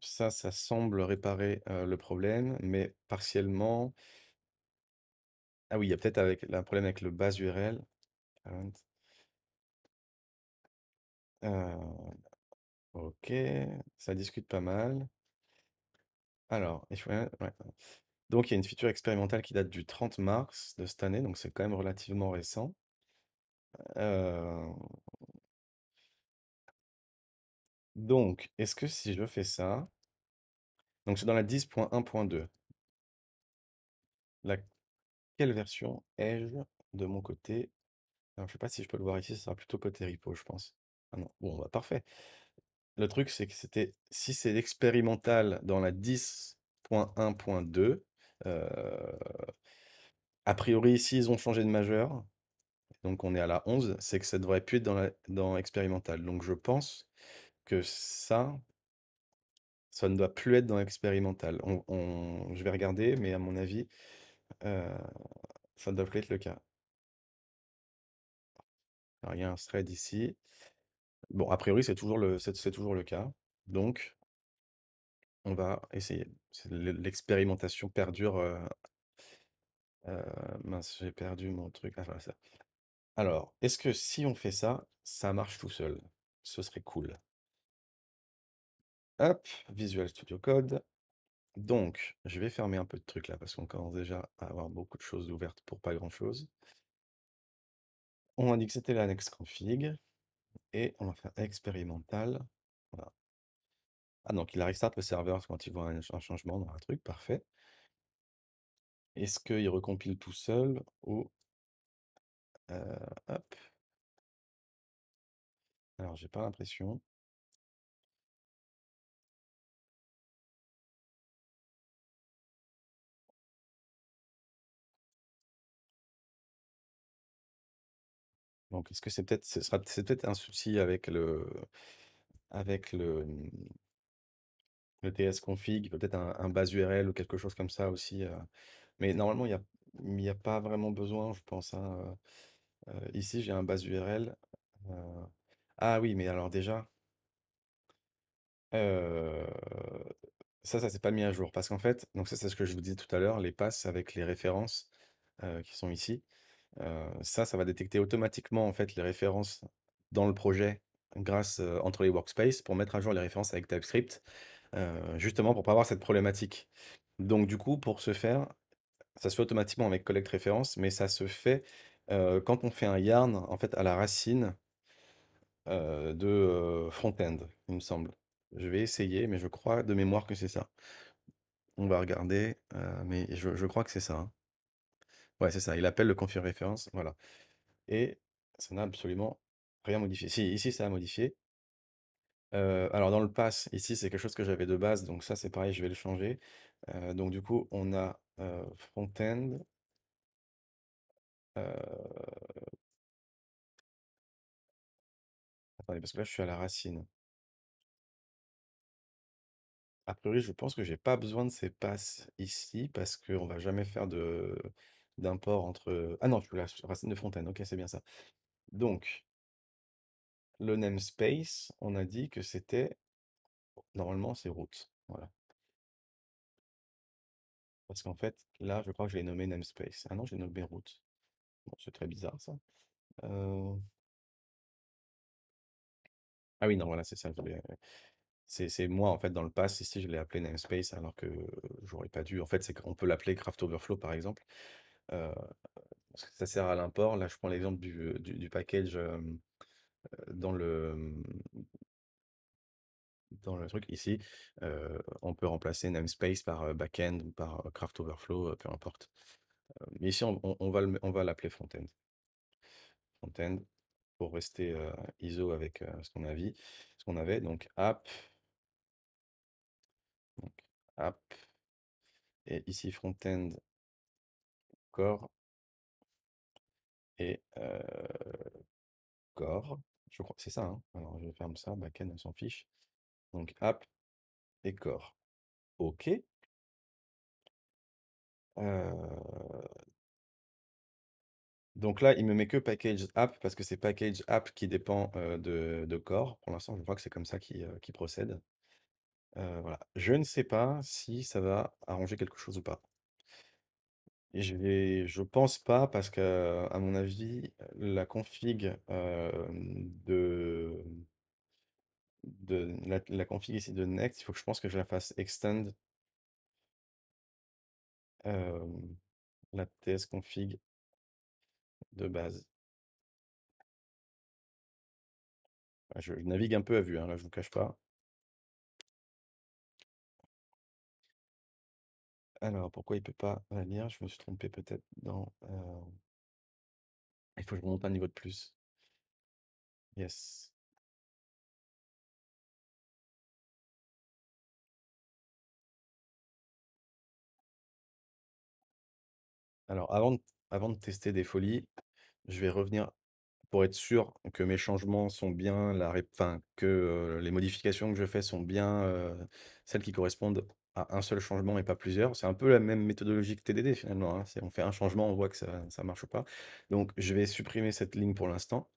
A: ça, ça semble réparer le problème, mais partiellement. Ah oui, il y a peut-être un problème avec le base URL. ok, ça discute pas mal. Alors, Donc, il y a une feature expérimentale qui date du 30 mars de cette année, donc c'est quand même relativement récent. Euh, donc,
B: est-ce que si je fais ça, donc c'est dans la 10.1.2.
A: La... Quelle version ai-je de mon côté? Je ne sais pas si je peux le voir ici, ça sera plutôt côté repo, je pense. Ah non, bon, bah, parfait. Le truc, c'est que c'était, si c'est expérimental dans la 10.1.2, euh, a priori, ici, ils ont changé de majeur, donc on est à la 11, c'est que ça devrait plus être dans, la, dans expérimental. Donc je pense que ça, ça ne doit plus être dans l'expérimental. je vais regarder, mais à mon avis, euh, ça ne doit plus être le cas. il y a un thread ici. Bon, a priori, c'est toujours le, toujours le cas. Donc, on va essayer. L'expérimentation perdure. Euh, euh, mince, j'ai perdu mon truc. Ah, ça. Alors, est-ce que si on fait ça, ça marche tout seul? Ce serait cool. Hop, Visual Studio Code. Donc, je vais fermer un peu de trucs là parce qu'on commence déjà à avoir beaucoup de choses ouvertes pour pas grand-chose. On a dit que c'était l'annexe config et on va faire expérimental. Voilà. Ah, donc il a restart le serveur quand il voit un, changement dans un truc, parfait.
C: Est-ce qu'il recompile tout seul ou... Euh, hop. Alors, j'ai pas l'impression. Donc, est-ce que c'est peut-être, peut-être un souci avec le, avec le, mmh,
A: le TS config, peut-être un, base URL ou quelque chose comme ça aussi. Euh. Mais normalement, il n'y a, pas vraiment besoin, je pense. Hein, euh, euh, ici, j'ai un base URL. Ah oui, mais alors déjà, ça, ça c'est pas mis à jour. Parce qu'en fait, donc ça, c'est ce que je vous disais tout à l'heure, les passes avec les références qui sont ici ça, ça va détecter automatiquement en fait les références dans le projet grâce entre les workspaces pour mettre à jour les références avec TypeScript, justement pour pas avoir cette problématique. Donc du coup, pour ce faire, ça se fait automatiquement avec Collect Référence, mais ça se fait quand on fait un yarn en fait à la racine de front-end, il me semble. Je vais essayer, mais je crois de mémoire que c'est ça. On va regarder, mais je, crois que c'est ça. Hein. Ouais, c'est ça, il appelle le config référence, voilà. Et ça n'a absolument rien modifié. Si, ici, ça a modifié. alors dans le pass, ici, c'est quelque chose que j'avais de base, donc ça, c'est pareil, je vais le changer. donc du coup, on a
C: front-end. Attendez, parce que là, je suis à la racine.
A: A priori, je pense que j'ai pas besoin de ces passes ici, parce qu'on va jamais faire de d'un port entre. Ah non, je suis la racine de Fontaine. Ok, c'est bien ça. Donc, le namespace, on a dit que c'était.
B: Normalement, c'est root. Voilà. Parce qu'en fait, là, je crois que je l'ai nommé namespace. Ah non, j'ai nommé route Bon, c'est très bizarre ça. Ah
A: oui, non, voilà, c'est ça. C'est moi, en fait, dans le pass, ici, je l'ai appelé namespace, alors que j'aurais pas dû. En fait, c'est peut l'appeler Craft Overflow, par exemple. Euh, parce que ça sert à l'import. Là, je prends l'exemple du, euh, du package, euh, dans le, dans le truc ici, on peut remplacer namespace par, backend ou par, Craft Overflow, peu importe. mais ici on va l'appeler frontend. Frontend pour rester, ISO avec, ce qu'on ce qu'on avait donc app
C: donc app et ici frontend core et
B: core, je crois c'est ça, hein. Alors je ferme ça, Backend, on s'en fiche. Donc
C: app et core OK. donc là, il me met que package app
A: parce que c'est package app qui dépend, de core, Pour l'instant, je crois que c'est comme ça qu'il, procède. voilà. Je ne sais pas si ça va arranger quelque chose ou pas vais, Je pense pas parce que, à mon avis, la config de, de la, config ici de Next, il faut que je pense que je la fasse extend
C: la TS config de base. Je, navigue un peu à vue, hein, là, je vous cache pas. Alors, pourquoi il ne peut pas venir Je me suis trompé peut-être dans, il faut que je remonte un niveau de plus. Yes. Alors avant de tester des folies, je vais revenir
A: pour être sûr que mes changements sont bien la que, les modifications que je fais sont bien, celles qui correspondent à un seul changement et pas plusieurs. C'est un peu la même méthodologie que TDD finalement. Hein. on fait un changement, on voit que ça, ne marche pas. Donc je vais supprimer cette ligne pour l'instant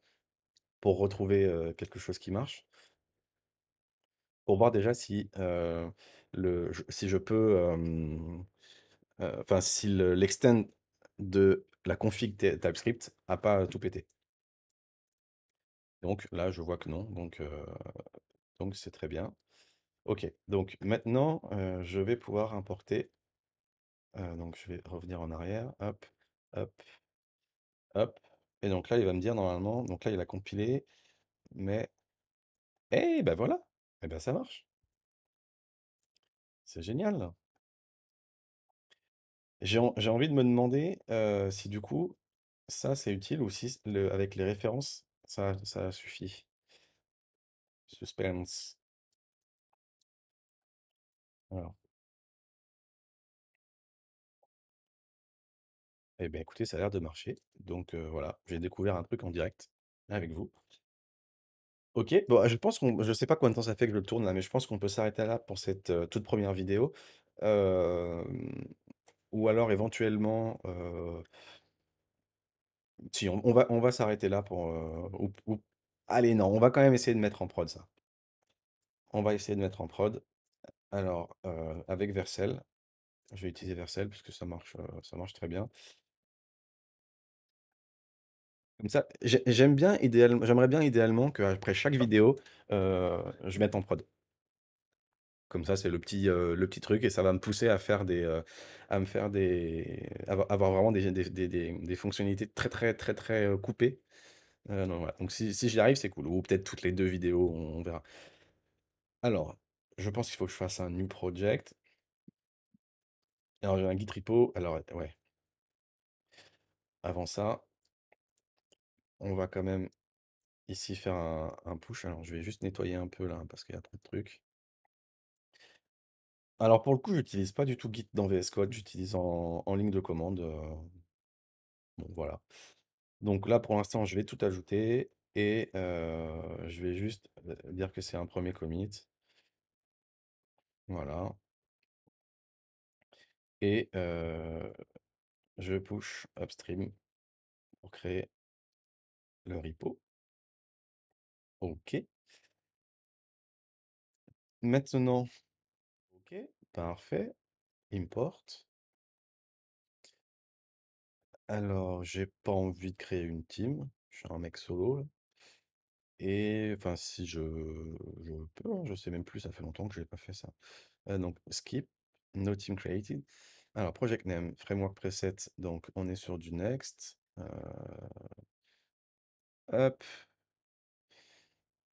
A: pour retrouver quelque chose qui marche, pour voir déjà si, le, si je peux, enfin si l'extend de la config TypeScript a pas tout pété. Donc là, je vois que non, donc donc c'est très bien. Ok, donc maintenant, je vais pouvoir importer donc je vais revenir en arrière, hop, hop, hop et donc là, il va me dire normalement donc là, il a compilé, mais eh ben voilà! Eh ben, ça marche!
B: C'est génial!
A: J'ai envie de me demander, si du coup, ça c'est utile ou si avec les
C: références, ça ça suffit? Suspense. Alors. Eh bien écoutez, ça a l'air de marcher. Donc, voilà, j'ai découvert un truc en direct,
A: avec vous. OK, bon, je pense qu'on je sais pas combien de temps ça fait que je le tourne là, mais je pense qu'on peut s'arrêter là pour cette, toute première vidéo. ou alors éventuellement, Si, on va on va s'arrêter là pour, allez non, on va quand même essayer de mettre en prod ça. On va essayer de mettre en prod. Alors, euh, avec Vercel, je vais utiliser Vercel puisque ça marche, euh, ça marche très bien. Comme ça, j'aime bien idéal j'aimerais bien idéalement qu'après chaque vidéo, euh, je mette en prod. Comme ça, c'est le petit, le petit truc et ça va me pousser à faire des, à me faire des avoir vraiment des des fonctionnalités très, très, très, très, coupées. donc si j'y arrive, c'est cool ou peut-être toutes les deux vidéos, on verra. Alors je pense qu'il faut que je fasse un new project. Alors, j'ai un git repo. Alors, ouais. Avant ça, on va quand même ici faire un, push. Alors, je vais juste nettoyer un peu là, parce qu'il y a trop de trucs. Alors, pour le coup, j'utilise pas du tout Git dans VS Code. J'utilise en, ligne de commande. Bon, euh, voilà. Donc là, pour l'instant, je vais tout ajouter et euh, je vais juste euh, dire que c'est un premier commit.
C: Voilà. Et je push upstream pour créer le repo. OK. Maintenant OK, parfait. Import.
A: Alors, j'ai pas envie de créer une team. Je suis un mec solo et enfin, si je peux, hein, je sais même plus, ça fait longtemps que je n'ai pas fait ça. Euh, donc skip, no team created. Alors project name, framework preset, donc on est sur du Next. Euh, hop.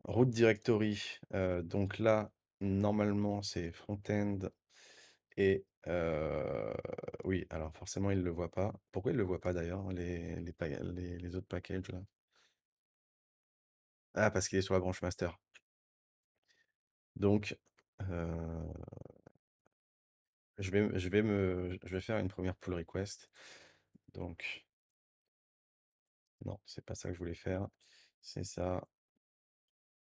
A: Root directory, euh, donc là, normalement, c'est frontend. et oui, alors forcément, il le voit pas. Pourquoi il le voit pas d'ailleurs, hein, les les autres packages là? Ah, parce qu'il est sur la branche master. Donc,
B: euh, je vais je vais me je vais faire une première pull request. Donc non, c'est pas ça que je voulais faire.
C: C'est ça.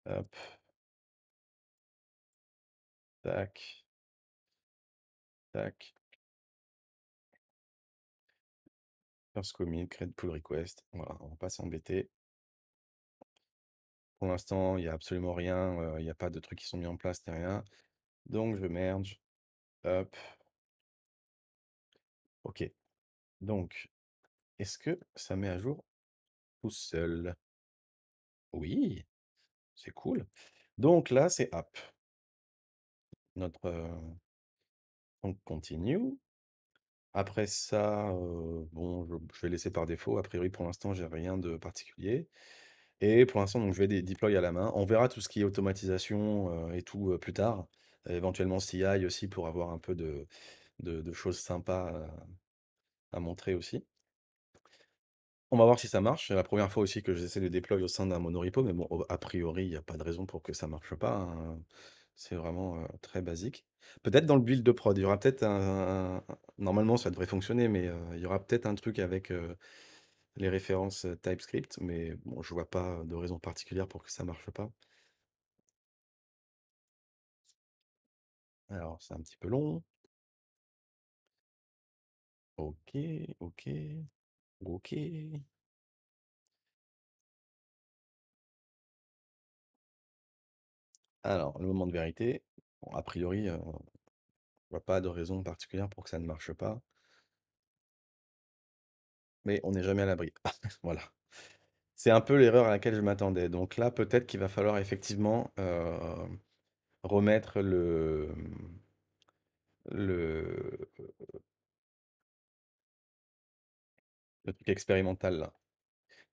C: Hop. Tac. Tac. First commit, create pull request. Voilà, on va pas s'embêter
A: pour l'instant, il y a absolument rien, il n'y a pas de trucs qui sont mis en place rien.
B: Donc je merge. Hop. OK. Donc, est-ce que ça met à jour tout seul? Oui, c'est cool. Donc là, c'est up.
A: Notre, on continue. Après ça, bon, je je vais laisser par défaut. A priori, pour l'instant, j'ai rien de particulier. Et pour l'instant, je vais des deploy à la main. On verra tout ce qui est automatisation euh, et tout euh, plus tard. Éventuellement CI aussi pour avoir un peu de, choses sympas à, montrer aussi. On va voir si ça marche. C'est la première fois aussi que j'essaie de déployer au sein d'un monorepo, mais bon, a priori, il n'y a pas de raison pour que ça ne marche pas. Hein. C'est vraiment euh, très basique. Peut-être dans le build de prod, il y aura peut-être un, Normalement, ça devrait fonctionner, mais il y aura peut-être un truc avec les références TypeScript, mais bon, je vois
C: pas de raison particulière pour que ça marche pas. Alors, c'est un petit peu long. Ok, ok, ok. Alors, le moment de vérité,
A: a priori, je ne vois pas de raison particulière pour que ça ne marche pas mais on n'est jamais à l'abri. [laughs] Voilà. C'est un peu l'erreur à laquelle je m'attendais. Donc là, peut-être qu'il va falloir effectivement euh, remettre le, le, truc expérimental là.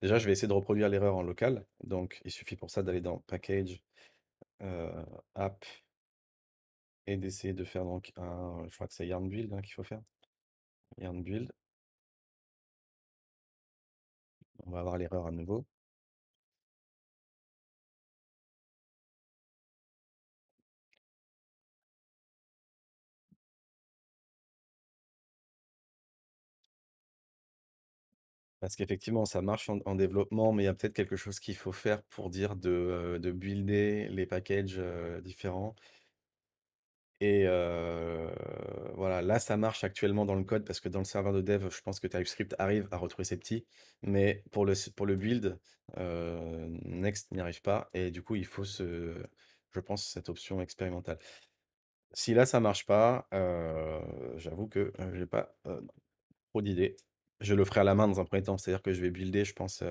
A: Déjà, je vais essayer de reproduire l'erreur en local. Donc, il suffit pour ça d'aller dans Package, euh, App, et d'essayer de faire donc un. Je crois que c'est Yarn Build hein, qu'il faut faire. Yarn
C: Build. On va avoir l'erreur à nouveau. Parce qu'effectivement, ça marche en, développement, mais il y a peut-être quelque chose
A: qu'il faut faire pour dire de, euh, builder les packages euh, différents. Et voilà, là, ça marche actuellement dans le code parce que dans le serveur de dev, je pense que TypeScript arrive à retrouver ses petits, mais pour le pour le build, Next n'y arrive pas et du coup, il faut je pense, cette option expérimentale. Si là, ça marche pas, j'avoue que, je n'ai pas, trop d'idées. Je le ferai à la main dans un premier temps, c'est-à-dire que je vais builder, je pense,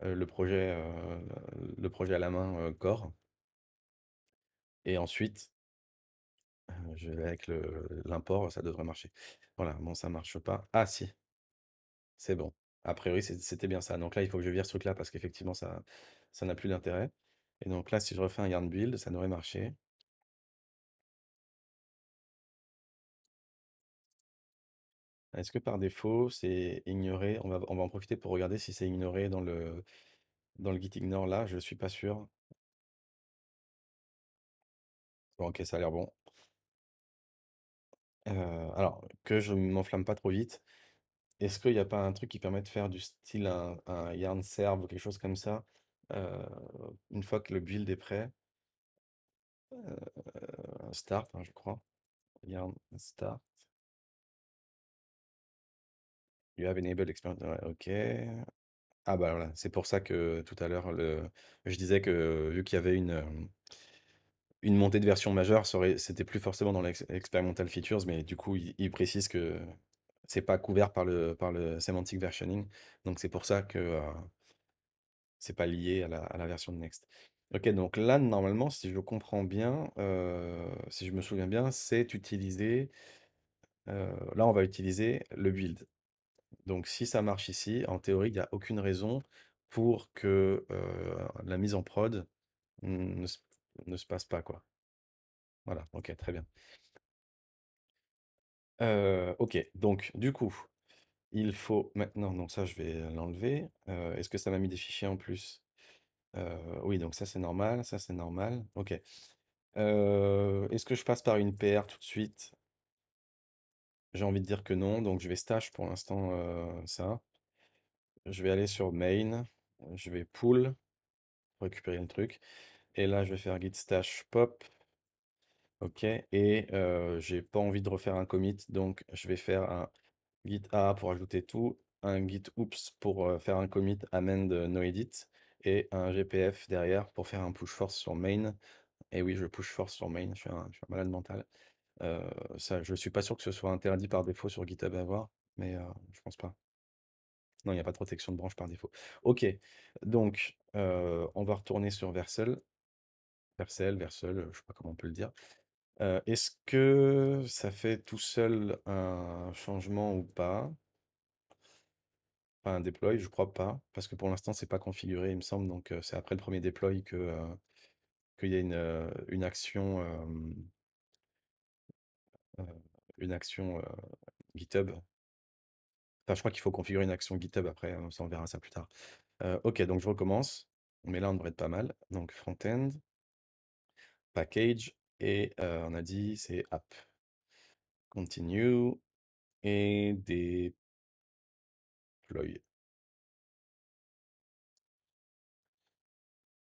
A: le projet, le projet à la main, corps. Core et ensuite ah, je vais avec l'import, ça devrait marcher. Voilà, bon ça marche pas. Ah si! C'est bon. A priori, c'était bien ça. Donc là, il faut que je vire ce truc-là parce qu'effectivement
C: ça ça n'a plus d'intérêt et donc là, si je refais un yarn build, ça devrait marcher.
B: Est-ce
A: que par défaut, c'est ignoré? On va on va en profiter pour regarder si c'est ignoré dans le dans le git ignore là, je ne suis pas sûr. Bon OK, ça a l'air bon. Euh, alors que je m'enflamme pas trop vite. Est-ce qu'il n'y a pas un truc qui permet de faire du style un Yarn Serve ou quelque chose comme ça? Euh, une fois que le build est prêt? Euh,
B: start, hein, je crois. Yarn Start.
A: You have enabled experience. OK. Ah bah, voilà, c'est pour ça que tout à l'heure, le je disais que vu qu'il y avait une, une montée de version majeure, serait c'était plus forcément dans l'expérimental features, mais du coup, il, précise que c'est pas couvert par le, par le semantic versioning. Donc, c'est pour ça que euh, c'est pas lié à la, version Next. Ok, donc là, normalement, si je comprends bien, euh, si je me souviens bien, c'est utiliser. Euh, là, on va utiliser le build. Donc, si ça marche ici, en théorie, il n'y a aucune raison pour que la mise en prod ne se passe pas, quoi. Voilà, ok, très bien. ok, donc du coup, il faut maintenant, non, ça je vais l'enlever. est-ce que ça m'a mis des fichiers en plus? oui, donc ça c'est normal, ça c'est normal. Ok. est-ce que je passe par une PR tout de suite? J'ai envie de dire que non, donc je vais stash pour l'instant ça. Je vais aller sur main, je vais pull, récupérer le truc. Et là, je vais faire git stash pop. OK. Et euh, j'ai pas envie de refaire un commit. Donc, je vais faire un git A pour ajouter tout. Un git oops pour faire un commit amend no edit. Et un GPF derrière pour faire un push force sur main. Et oui, je push force sur main. Je suis un, malade mental. Euh, ça, je suis pas sûr que ce soit interdit par défaut sur GitHub à voir. Mais je pense pas. Non, il n'y a pas de protection de branche par défaut. OK. Donc, on va retourner sur Versel. Versel, versel, je sais pas comment on peut le dire. est-ce que ça fait tout seul un changement ou pas? Pas un deploy, je crois pas, parce que pour l'instant, c'est pas configuré, il me semble, donc c'est après le premier deploy que, qu'il y a une, une action, une action, GitHub. Enfin, je crois qu'il faut configurer une action GitHub après, hein, on verra ça plus tard. OK, donc je recommence, mais là, on devrait être pas mal. Donc front-end package, et
C: on a dit c'est app. Continue et ploy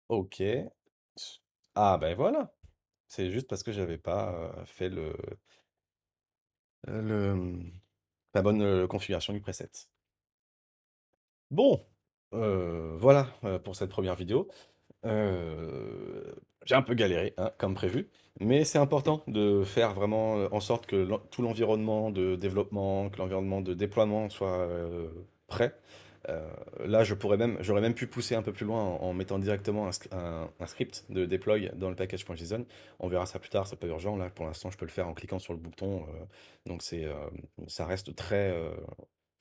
C: Ok. Ah ben voilà. C'est juste parce que
A: j'avais pas fait le, le, mmh, la bonne configuration du preset. Bon, voilà pour cette première vidéo j'ai un peu galéré, hein, comme prévu. Mais c'est important de faire vraiment euh, en sorte que tout l'environnement de développement, que l'environnement de déploiement soit euh, prêt. Euh, là, je pourrais même, j'aurais même pu pousser un peu plus loin en, mettant directement un, script de deploy dans le package.json. On verra ça plus tard, c'est pas urgent. Là, pour l'instant, je peux le faire en cliquant sur le bouton. donc ça reste très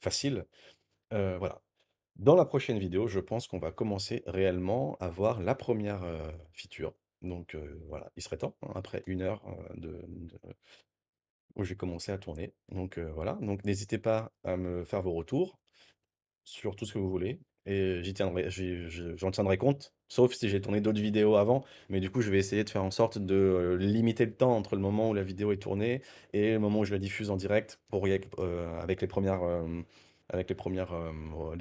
A: facile. voilà. Dans la prochaine vidéo, je pense qu'on va commencer réellement à voir la première feature. Donc voilà, il serait temps, hein, après une heure de, où j'ai commencé à tourner. Donc voilà, donc n'hésitez pas à me faire vos retours sur tout ce que vous voulez. Et j'y tiendrai, j'en tiendrai compte, sauf si j'ai tourné d'autres vidéos avant. Mais du coup, je vais essayer de faire en sorte de limiter le temps entre le moment où la vidéo est tournée et le moment où je la diffuse en direct pour avec les avec les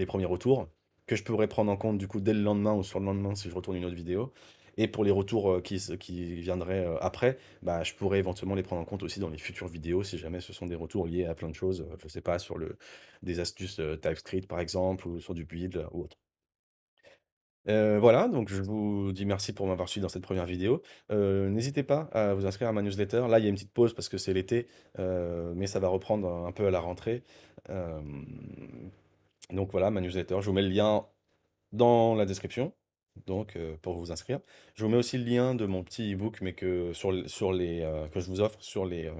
A: premiers retours que je pourrais prendre en compte du coup dès le lendemain ou sur le lendemain si je retourne une autre vidéo. Et pour les retours euh, qui, viendraient euh, après, bah, je pourrais éventuellement les prendre en compte aussi dans les futures vidéos si jamais ce sont des retours liés à plein de choses. Euh, je ne sais pas, sur le, des astuces TypeScript par exemple, ou sur du build ou autre. voilà, donc je vous dis merci pour m'avoir suivi dans cette première vidéo. N'hésitez pas à vous inscrire à ma newsletter. Là, il y a une petite pause parce que c'est l'été, mais ça va reprendre un peu à la rentrée. donc voilà, ma newsletter, je vous mets le lien dans la description. Donc, euh, pour vous inscrire, je vous mets aussi le lien de mon petit ebook, mais que, sur, sur les, euh, que je vous offre sur les euh,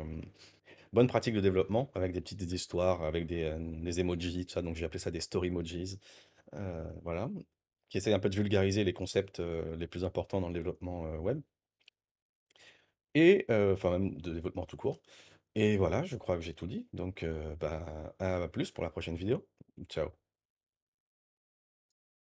A: bonnes pratiques de développement, avec des petites histoires, avec des, emojis, tout ça. Donc, j'ai appelé ça des story emojis. voilà. Qui essaye un peu de vulgariser les concepts les plus importants dans le développement web. Et, enfin, même de développement tout court. Et voilà, je crois que j'ai tout dit. Donc, bah, à plus pour la prochaine vidéo. Ciao.